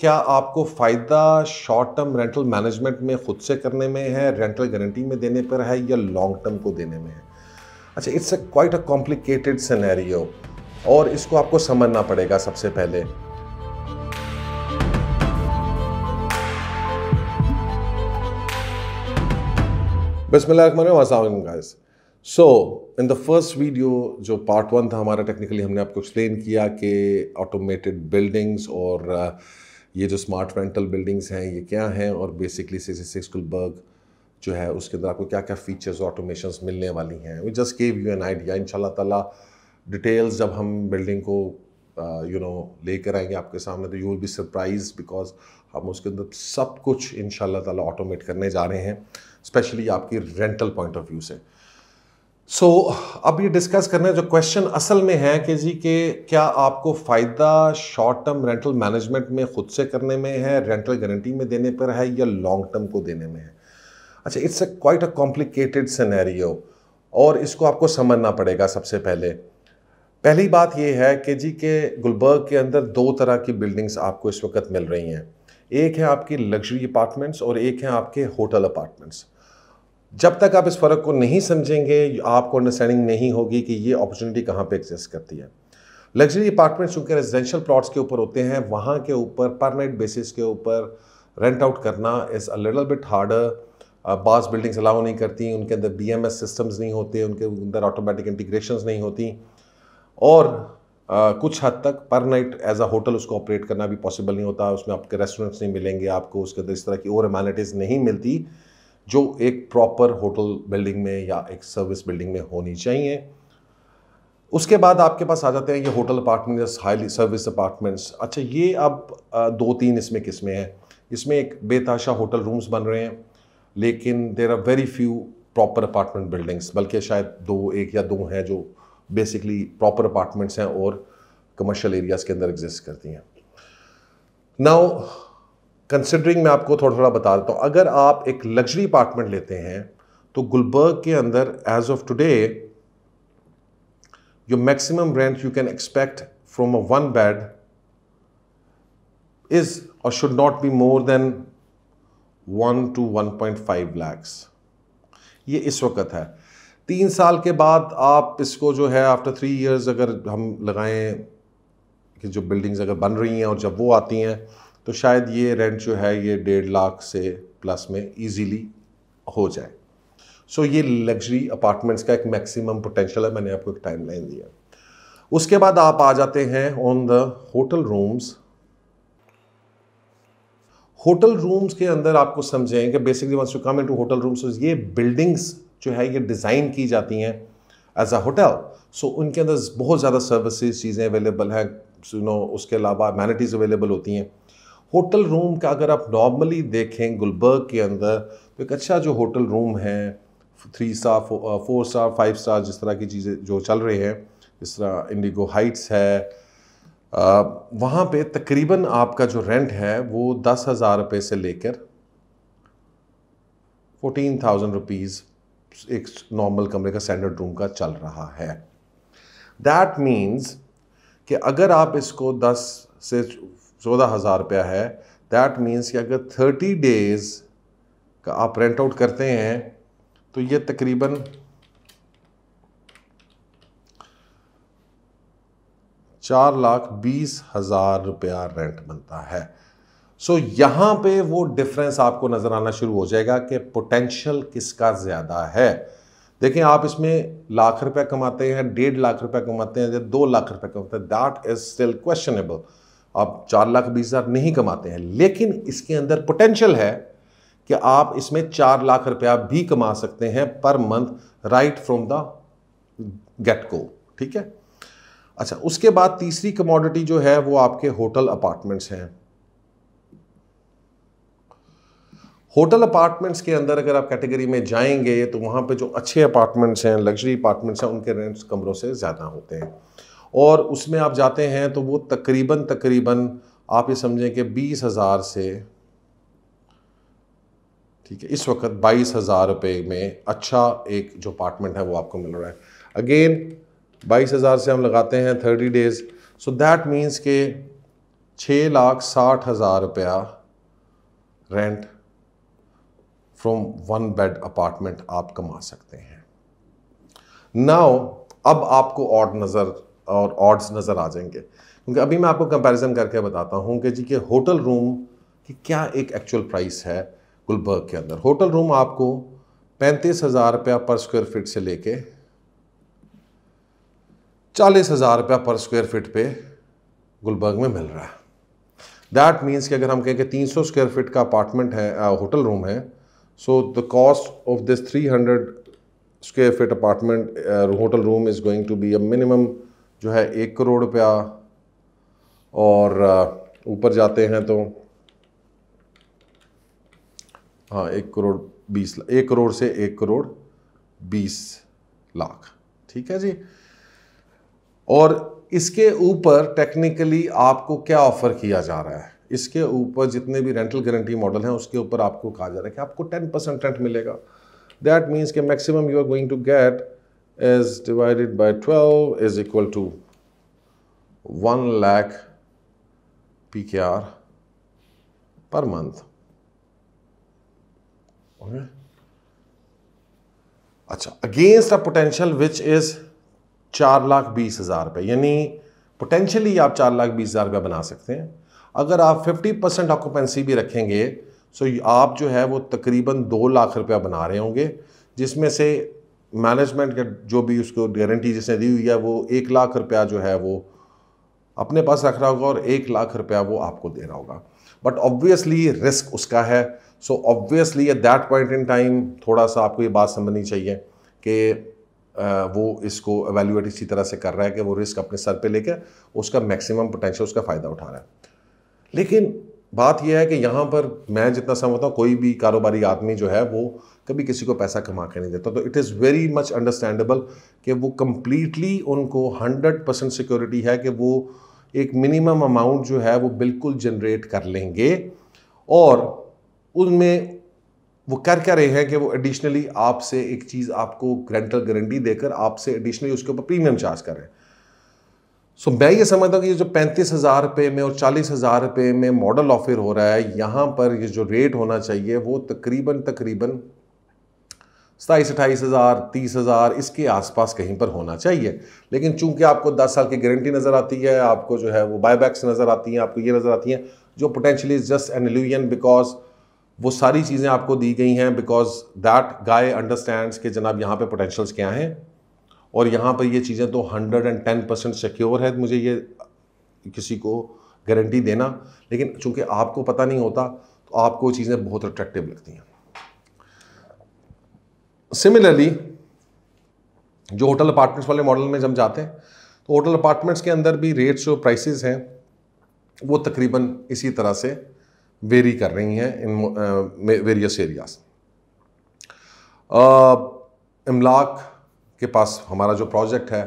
क्या आपको फ़ायदा शॉर्ट टर्म रेंटल मैनेजमेंट में खुद से करने में है रेंटल गारंटी में देने पर है या लॉन्ग टर्म को देने में है अच्छा it's a quite a complicated scenario और इसको आपको समझना पड़ेगा सबसे पहले guys so in the first video जो पार्ट वन था हमारा टेक्निकली हमने आपको एक्सप्लेन किया कि ऑटोमेटेड बिल्डिंग्स और uh, ये जो स्मार्ट रेंटल बिल्डिंग्स हैं ये क्या हैं और बेसिकली सी सिक्स गुलबर्ग जो है उसके अंदर आपको क्या क्या फीचर्स ऑटोमेशंस मिलने वाली हैं we just gave you an idea in ताला डिटेल्स जब हम बिल्डिंग को यू नो लेकर आएंगे आपके सामने तो you will be surprise because हम उसके अंदर सब कुछ इन ताला ऑटोमेट करने जा रहे हैं स्पेशली आपकी रेंटल पॉइंट ऑफ व्यू से सो so, अब ये डिस्कस करने जो क्वेश्चन असल में है कि जी के क्या आपको फ़ायदा शॉर्ट टर्म रेंटल मैनेजमेंट में ख़ुद से करने में है रेंटल गारंटी में देने पर है या लॉन्ग टर्म को देने में है अच्छा it's a quite a complicated scenario और इसको आपको समझना पड़ेगा सबसे पहले पहली बात यह है कि जी के गुलबर्ग के अंदर दो तरह की बिल्डिंग्स आपको इस वक्त मिल रही हैं एक है आपकी लग्जरी अपार्टमेंट्स और एक है आपके होटल अपार्टमेंट्स जब तक आप इस फ़र्क को नहीं समझेंगे आपको अंडरस्टैंडिंग नहीं होगी कि ये अपॉर्चुनिटी कहाँ पे एग्जिस्ट करती है लग्जरी अपार्टमेंट चूँकि रेजिडेंशियल प्लॉट्स के ऊपर होते हैं वहाँ के ऊपर पर नाइट बेसिस के ऊपर रेंट आउट करना is a little bit harder बास बिल्डिंग्स अलाउ नहीं करती उनके अंदर बी एम एस सिस्टम्स नहीं होते उनके अंदर ऑटोमेटिक इंटीग्रेशन नहीं होती और आ, कुछ हद तक पर नाइट एज अ होटल उसको ऑपरेट करना भी पॉसिबल नहीं होता उसमें आपके रेस्टोरेंट्स नहीं मिलेंगे आपको उसके अंदर इस तरह की और एमानिटीज़ नहीं मिलती जो एक प्रॉपर होटल बिल्डिंग में या एक सर्विस बिल्डिंग में होनी चाहिए उसके बाद आपके पास आ जाते हैं ये hotel apartments highly service apartments अच्छा ये अब दो तीन इसमें किस्में हैं इसमें एक बेताशा होटल रूम्स बन रहे हैं लेकिन there are very few proper apartment buildings बल्कि शायद दो एक या दो हैं जो बेसिकली प्रॉपर अपार्टमेंट्स हैं और कमर्शियल एरियाज़ के अंदर एग्जिस्ट करती हैं नाउ कंसिडरिंग मैं आपको थोड़ा थोड़ा बता देता हूँ अगर आप एक लग्जरी अपार्टमेंट लेते हैं तो गुलबर्ग के अंदर as of today rent you can expect from a one bed is और should not be more than one two one point five lakhs ये इस वक्त है तीन साल के बाद आप इसको जो है आफ्टर थ्री ईयर्स अगर हम लगाएं कि जो बिल्डिंग्स अगर बन रही हैं और जब वो आती हैं तो शायद ये रेंट जो है ये डेढ़ लाख से प्लस में इजीली हो जाए सो so, ये लग्जरी अपार्टमेंट्स का एक मैक्सिमम पोटेंशियल है मैंने आपको एक टाइम दिया उसके बाद आप आ जाते हैं on the hotel rooms hotel rooms के अंदर आपको समझें कि basically once to come in to hotel rooms ये बिल्डिंग्स जो है ये डिज़ाइन की जाती हैं एज अ होटल सो उनके अंदर बहुत ज़्यादा सर्विसेज चीज़ें अवेलेबल हैं सुनो उसके अलावा मैनिटीज़ अवेलेबल होती हैं होटल रूम का अगर आप नॉर्मली देखें गुलबर्ग के अंदर तो एक अच्छा जो होटल रूम है three star four star five star जिस तरह की चीज़ें जो चल रही हैं जिस तरह इंडिगो हाइट्स है आ, uh, वहाँ पे तकरीबन आपका जो रेंट है वो दस हज़ार रुपये से लेकर फोटीन थाउजेंड रुपीज़ एक नॉर्मल कमरे का स्टैंडर्ड रूम का चल रहा है दैट मीन्स कि अगर आप इसको दस से चौदह हज़ार रुपया है दैट मीन्स कि अगर थर्टी डेज़ का आप रेंट आउट करते हैं तो ये तकरीबन चार लाख बीस हज़ार रुपया रेंट बनता है सो so, यहाँ पे वो डिफरेंस आपको नज़र आना शुरू हो जाएगा कि पोटेंशियल किसका ज़्यादा है देखें आप इसमें लाख रुपया कमाते हैं डेढ़ लाख रुपया कमाते हैं या दो लाख रुपया कमाते हैं दैट इज़ स्टिल क्वेश्चनेबल आप चार लाख बीस हज़ार नहीं कमाते हैं लेकिन इसके अंदर पोटेंशियल है कि आप इसमें चार लाख रुपया भी कमा सकते हैं per month right from the get go ठीक है अच्छा उसके बाद तीसरी कमोडिटी जो है वो आपके होटल अपार्टमेंट्स हैं होटल अपार्टमेंट्स के अंदर अगर आप कैटेगरी में जाएंगे तो वहाँ पे जो अच्छे अपार्टमेंट्स हैं लग्जरी अपार्टमेंट्स हैं उनके रेंट्स कमरों से ज़्यादा होते हैं और उसमें आप जाते हैं तो वो तकरीबन तकरीबन आप ये समझें कि बीस हज़ार से ठीक है इस वक्त बाईस हज़ार रुपये में अच्छा एक जो अपार्टमेंट है वो आपको मिल रहा है अगेन बाईस हज़ार से हम लगाते हैं thirty days so that means के छः लाख साठ हज़ार रुपया rent from one bed apartment आप कमा सकते हैं नाउ अब आपको और नज़र और ऑड्स नज़र आ जाएंगे क्योंकि अभी मैं आपको कंपैरिजन करके बताता हूँ कि जी के होटल रूम की क्या एक एक्चुअल प्राइस है गुलबर्ग के अंदर होटल रूम आपको पैंतीस हज़ार रुपया पर स्क्वायर फीट से लेके चालीस हज़ार रुपया पर स्क्वायर फीट पे गुलबर्ग में मिल रहा है दैट मीन्स कि अगर हम कहें कि तीन स्क्वायर फीट का अपार्टमेंट है आ, होटल रूम है so the cost of this three hundred square feet apartment hotel room is going to be a minimum जो है एक करोड़ रुपया और ऊपर जाते हैं तो हाँ एक करोड़ बीस एक करोड़ से एक करोड़ बीस लाख ठीक है जी और इसके ऊपर टेक्निकली आपको क्या ऑफ़र किया जा रहा है इसके ऊपर जितने भी रेंटल गारंटी मॉडल हैं उसके ऊपर आपको कहा जा रहा है कि आपको टेन परसेंट रेंट मिलेगा दैट मीन्स के maximum you are going to get is divided by 12 is equal to 1 lakh PKR per month. Okay. अच्छा against a potential which is चार लाख बीस हज़ार रुपये यानी पोटेंशियली आप चार लाख बीस हज़ार रुपये बना सकते हैं अगर आप फिफ्टी परसेंट ऑक्यूपेंसी भी रखेंगे सो आप जो है वो तकरीबन दो लाख रुपया बना रहे होंगे जिसमें से मैनेजमेंट जो भी उसको गारंटी जिसने दी हुई है वो एक लाख रुपया जो है वो अपने पास रख रहा होगा और एक लाख रुपया वो आपको दे रहा होगा बट ऑब्वियसली रिस्क उसका है so obviously at that point in time थोड़ा सा आपको ये बात समझनी चाहिए कि वो इसको एवेल्यूएट इसी तरह से कर रहा है कि वो रिस्क अपने सर पे लेकर उसका मैक्सिमम पोटेंशियल उसका फ़ायदा उठा रहा है लेकिन बात यह है कि यहाँ पर मैं जितना समझता हूँ कोई भी कारोबारी आदमी जो है वो कभी किसी को पैसा कमा के नहीं देता तो it is very much understandable कि वो कम्प्लीटली उनको हंड्रेड परसेंट सिक्योरिटी है कि वो एक मिनिमम अमाउंट जो है वो बिल्कुल जनरेट कर लेंगे और उनमें वो कर क्या रहे हैं कि वो एडिशनली आपसे एक चीज़ आपको रेंटल गारंटी देकर आपसे एडिशनली उसके ऊपर प्रीमियम चार्ज करें सो so, मैं ये समझता हूँ कि ये जो पैंतीस हज़ार रुपये में और चालीस हज़ार रुपये में मॉडल ऑफर हो रहा है यहाँ पर ये जो रेट होना चाहिए वो तकरीबन तकरीबन सताईस अट्ठाईस हज़ार तीस हज़ार इसके आसपास कहीं पर होना चाहिए लेकिन चूंकि आपको दस साल की गारंटी नज़र आती है आपको जो है वो बायबैक्स नज़र आती हैं आपको ये नज़र आती हैं जो potentially is just an illusion because वो सारी चीज़ें आपको दी गई हैं बिकॉज दैट गाय अंडरस्टैंड्स के जनाब यहाँ पे पोटेंशल्स क्या हैं और यहाँ पर ये चीज़ें तो hundred and ten percent secure है मुझे ये किसी को गारंटी देना लेकिन चूंकि आपको पता नहीं होता तो आपको चीज़ें बहुत अट्रैक्टिव लगती हैं सिमिलरली जो होटल अपार्टमेंट्स वाले मॉडल में जब जाते हैं तो होटल अपार्टमेंट्स के अंदर भी रेट्स जो प्राइसेस हैं वो तकरीबन इसी तरह से वेरी कर रही हैं इन वेरियस एरियाज इमलाक के पास हमारा जो प्रोजेक्ट है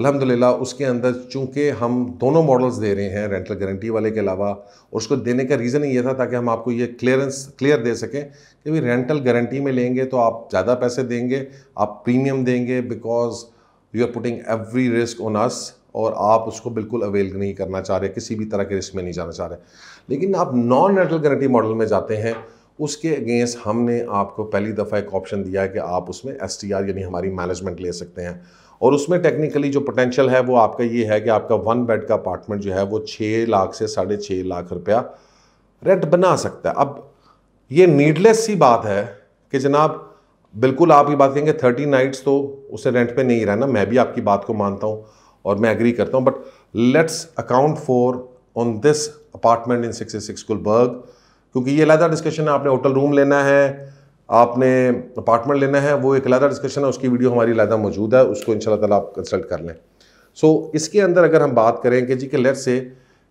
अल्हम्दुलिल्लाह उसके अंदर चूंकि हम दोनों मॉडल्स दे रहे हैं रेंटल गारंटी वाले के अलावा और उसको देने का रीज़न ये था ताकि हम आपको ये क्लियरेंस क्लियर दे सकें कि भाई रेंटल गारंटी में लेंगे तो आप ज़्यादा पैसे देंगे आप प्रीमियम देंगे because you are putting every risk on us और आप उसको बिल्कुल अवेल नहीं करना चाह रहे किसी भी तरह के रिस्क में नहीं जाना चाह रहे लेकिन आप नॉन रेंटल गारंटी मॉडल में जाते हैं उसके अगेंस्ट हमने आपको पहली दफ़ा एक ऑप्शन दिया है कि आप उसमें एस यानी हमारी मैनेजमेंट ले सकते हैं और उसमें टेक्निकली जो पोटेंशियल है वो आपका ये है कि आपका वन बेड का अपार्टमेंट जो है वो छः लाख से साढ़े छः लाख रुपया रेंट बना सकता है अब ये नीडलेस सी बात है कि जनाब बिल्कुल आप ये बात कहेंगे थर्टी नाइट्स तो उसे रेंट पे नहीं रहना मैं भी आपकी बात को मानता हूँ और मैं एग्री करता हूँ but let's account for on this apartment in six six Gulberg क्योंकि ये अलहदा डिस्कशन है आपने होटल रूम लेना है आपने अपार्टमेंट लेना है वो एक अलहदा डिस्कशन है उसकी वीडियो हमारी अलहदा मौजूद है उसको इन शाला आप कंसल्ट कर लें सो so, इसके अंदर अगर हम बात करें कि जी के लेट से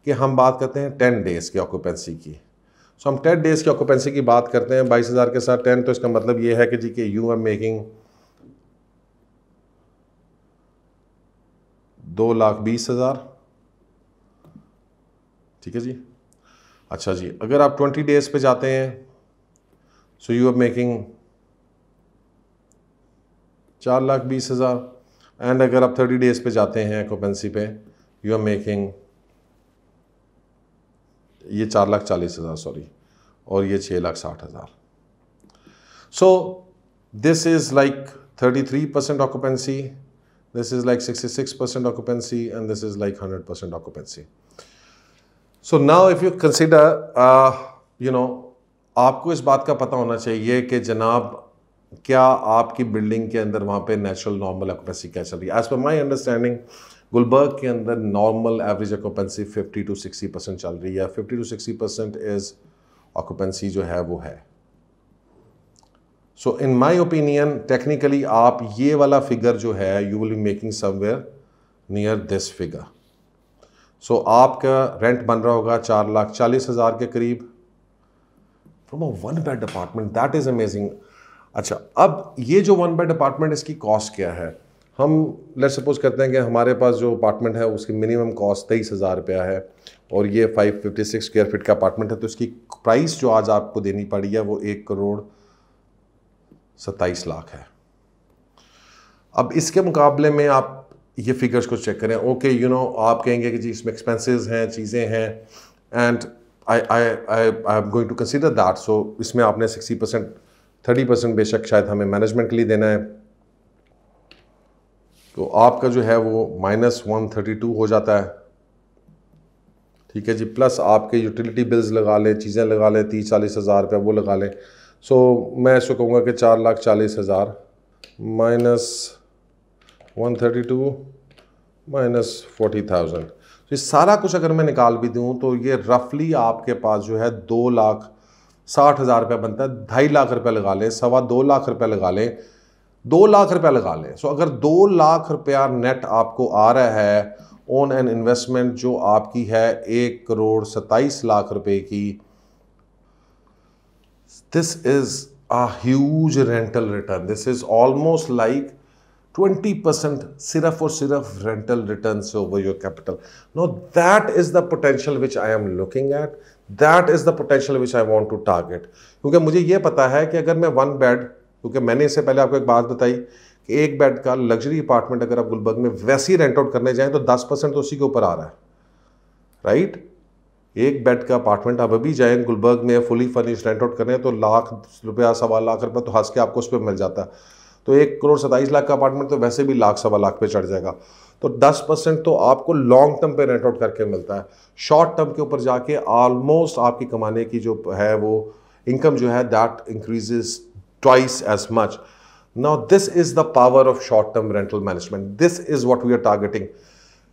कि हम बात करते हैं टेन डेज़ की ऑक्यूपेंसी की सो so, हम टेन डेज़ की ऑक्यूपेंसी की बात करते हैं बाईस हज़ार के साथ टेन तो इसका मतलब ये है कि जी के यू आर मेकिंग दो लाख बीस हज़ार ठीक है जी अच्छा जी अगर आप ट्वेंटी डेज पे जाते हैं सो यू आर मेकिंग चार लाख बीस हज़ार एंड अगर आप थर्टी डेज पे जाते हैं ऑक्यूपेंसी पे यू आर मेकिंग ये चार लाख चालीस हज़ार सॉरी और ये छः लाख साठ हज़ार so this is like thirty three percent occupancy sixty six percent 66% and this is like hundred 100% occupancy so now if you consider you know आपको इस बात का पता होना चाहिए कि जनाब क्या आपकी बिल्डिंग के अंदर वहाँ पे नेचुरल नॉर्मल ऑक्यूपेंसी क्या चल रही है as per my understanding Gulberg के अंदर normal average occupancy 50 to 60 percent चल रही है 50 टू 60 परसेंट इज ऑक्यूपेंसी जो है वो है सो इन माई ओपिनियन टेक्निकली आप ये वाला फिगर जो है you will be making somewhere near this figure so so, आपका रेंट बन रहा होगा चार लाख चालीस हज़ार के करीब from a one bed apartment that is amazing अच्छा अब ये जो वन बेड अपार्टमेंट इसकी कॉस्ट क्या है हम लेट सपोज करते हैं कि हमारे पास जो अपार्टमेंट है उसकी मिनिमम कॉस्ट तेईस हज़ार रुपया है और ये five fifty six square feet का अपार्टमेंट है तो इसकी प्राइस जो आज आपको देनी पड़ी है वो एक करोड़ सत्ताईस लाख है अब इसके मुकाबले में आप ये फिगर्स को चेक करें ओके यू नो आप कहेंगे कि जी इसमें एक्सपेंसेस हैं चीज़ें हैं and I I I I am going to consider that so इसमें आपने सिक्सटी परसेंट थर्टी परसेंट बेशक शायद हमें मैनेजमेंट के लिए देना है तो आपका जो है वो माइनस वन थर्टी टू हो जाता है ठीक है जी प्लस आपके यूटिलिटी बिल्स लगा लें चीज़ें लगा लें तीस चालीस हज़ार रुपया वो लगा लें सो so, मैं इसको कहूँगा कि चार लाख चालीस हज़ार minus one thirty two minus forty thousand तो ये सारा कुछ अगर मैं निकाल भी दूँ तो ये रफली आपके पास जो है दो लाख साठ हज़ार रुपया बनता है ढाई लाख रुपया लगा लें सवा दो लाख रुपया लगा लें दो लाख रुपया लगा लें सो अगर दो लाख रुपया नेट आपको आ रहा है ऑन एन इन्वेस्टमेंट जो आपकी है एक करोड़ सत्ताईस लाख रुपए की this is a huge rental return this is almost like 20 percent sirf or sirf rental returns over your capital no that is the potential which I am looking at that is the potential which I want to target क्योंकि मुझे ये पता है कि अगर मैं one bed क्योंकि मैंने इससे पहले आपको एक बात बताई कि एक बेड का लग्जरी अपार्टमेंट अगर आप गुलबर्ग में वैसे ही रेंट आउट करने जाएं तो दस परसेंट तो उसी के ऊपर आ रहा है राइट एक बेड का अपार्टमेंट आप अभी जाएँ गुलबर्ग में फुली फर्निश रेंट आउट करें तो लाख रुपया सवा लाख रुपया तो हंस के आपको उस पर मिल जाता है तो एक करोड़ सत्ताईस लाख का अपार्टमेंट तो वैसे भी लाख सवा लाख पे चढ़ जाएगा तो 10 परसेंट तो आपको लॉन्ग टर्म पे रेंट आउट करके मिलता है शॉर्ट टर्म के ऊपर जाके ऑलमोस्ट आपकी कमाने की जो है वो इनकम जो है that increases twice as much now this is the power of short term rental management this is what we are targeting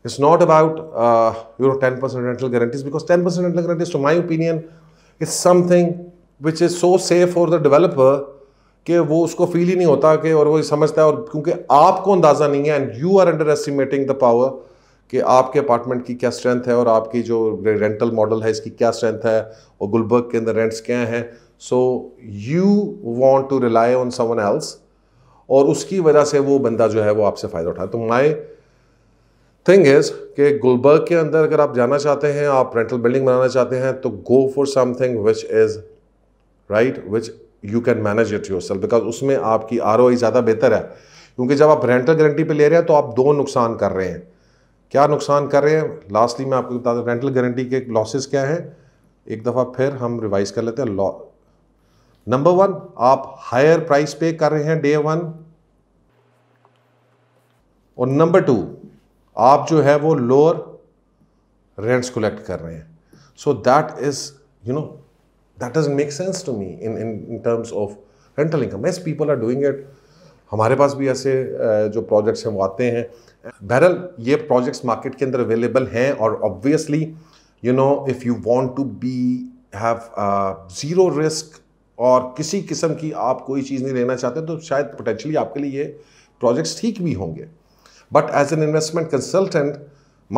It's not about uh, ten percent rental guarantees because ten percent rental guarantees to my opinion is something which is so safe for the developer कि वो उसको feel ही नहीं होता कि और वो समझता है और क्योंकि आपको अंदाज़ा नहीं है and you are underestimating the power कि आपके अपार्टमेंट की क्या स्ट्रेंथ है और आपकी जो रेंटल मॉडल है इसकी क्या स्ट्रेंथ है और गुलबर्ग के अंदर रेंट्स क्या हैं so you want to rely on someone else और उसकी वजह से वो बंदा जो है वो आपसे फ़ायदा उठाए तो माई थिंग इज़ कि गुलबर्ग के अंदर अगर आप जाना चाहते हैं आप रेंटल बिल्डिंग बनाना चाहते हैं तो go for something which is right which you can manage it yourself because उसमें आपकी आर ज़्यादा बेहतर है क्योंकि जब आप रेंटल गारंटी पे ले रहे हैं तो आप दो नुकसान कर रहे हैं क्या नुकसान कर रहे हैं लास्टली मैं आपको बता दूँ रेंटल गारंटी के लॉसेज क्या हैं एक दफ़ा फिर हम रिवाइज कर लेते हैं लॉ नंबर वन आप हायर प्राइस पे कर रहे हैं डे वन और नंबर टू आप जो है वो लोअर रेंट्स कलेक्ट कर रहे हैं so that is you know that doesn't make sense to me in in, in terms of rental income yes people are doing it हमारे पास भी ऐसे जो प्रोजेक्ट्स हैं वो आते हैं बहरल ये प्रोजेक्ट्स मार्केट के अंदर अवेलेबल हैं और obviously you know if you want to be have zero risk और किसी किस्म की आप कोई चीज़ नहीं लेना चाहते तो शायद पोटेंशली आपके लिए ये प्रोजेक्ट्स ठीक भी होंगे but as an investment consultant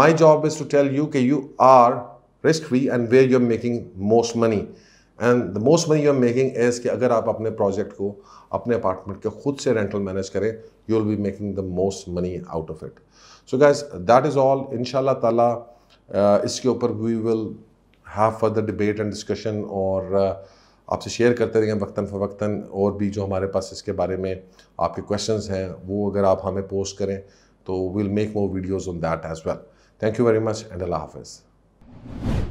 my job is to tell you कि you are risk free and where you are making most money and the most money you are making as कि अगर आप अपने project को अपने apartment के खुद से रेंटल मैनेज करें you will be making the most money out of it so guys that is all in ताला uh, इसके ऊपर we will have further debate and discussion और uh, आपसे शेयर करते रहेंगे वक्ता फ़वक्ता और भी जो हमारे पास इसके बारे में आपके क्वेश्चन हैं वो अगर आप हमें पोस्ट करें तो will make more videos on that as well thank you very much एंड अल्लाह हाफिज़